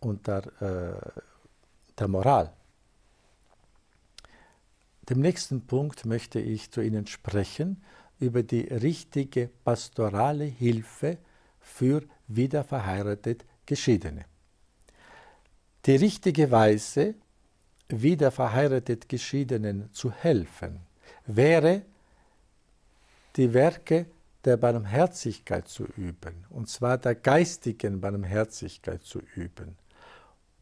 und der, äh, der Moral. Dem nächsten Punkt möchte ich zu Ihnen sprechen über die richtige pastorale Hilfe für wiederverheiratet Geschiedene. Die richtige Weise, wiederverheiratet Geschiedenen zu helfen, wäre, die Werke der Barmherzigkeit zu üben, und zwar der geistigen Barmherzigkeit zu üben.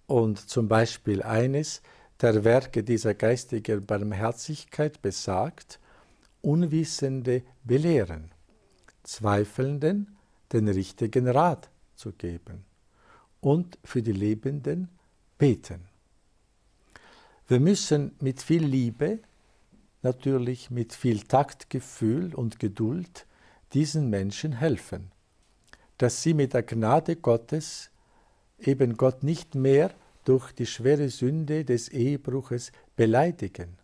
Und zum Beispiel eines der Werke dieser geistigen Barmherzigkeit besagt, Unwissende belehren, Zweifelnden den richtigen Rat zu geben und für die Lebenden beten. Wir müssen mit viel Liebe, natürlich mit viel Taktgefühl und Geduld diesen Menschen helfen, dass sie mit der Gnade Gottes eben Gott nicht mehr durch die schwere Sünde des Ehebruches beleidigen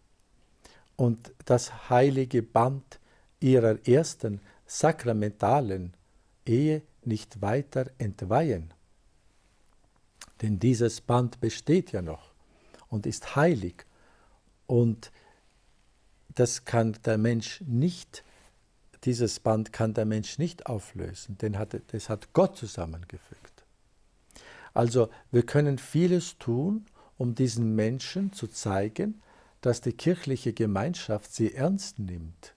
und das heilige Band ihrer ersten sakramentalen Ehe nicht weiter entweihen. Denn dieses Band besteht ja noch und ist heilig und das kann der Mensch nicht, dieses Band kann der Mensch nicht auflösen, denn das hat Gott zusammengefügt. Also wir können vieles tun, um diesen Menschen zu zeigen, dass die kirchliche Gemeinschaft sie ernst nimmt,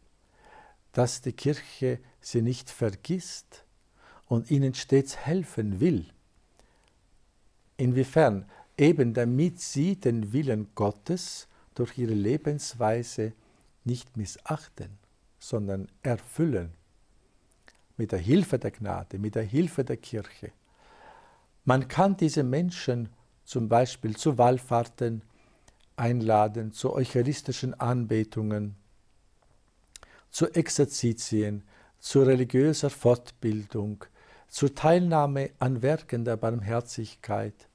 dass die Kirche sie nicht vergisst und ihnen stets helfen will. Inwiefern? Eben damit sie den Willen Gottes durch ihre Lebensweise nicht missachten, sondern erfüllen. Mit der Hilfe der Gnade, mit der Hilfe der Kirche. Man kann diese Menschen zum Beispiel zu Wallfahrten einladen, zu eucharistischen Anbetungen, zu Exerzitien, zu religiöser Fortbildung, zur Teilnahme an Werken der Barmherzigkeit.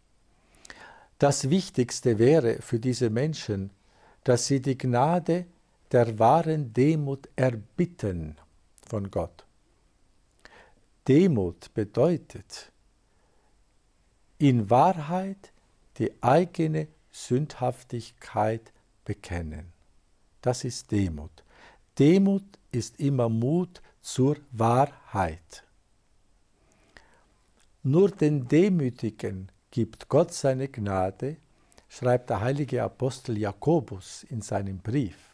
Das Wichtigste wäre für diese Menschen, dass sie die Gnade der wahren Demut erbitten von Gott. Demut bedeutet, in Wahrheit die eigene Sündhaftigkeit bekennen. Das ist Demut. Demut ist immer Mut zur Wahrheit. Nur den Demütigen gibt Gott seine Gnade, schreibt der heilige Apostel Jakobus in seinem Brief.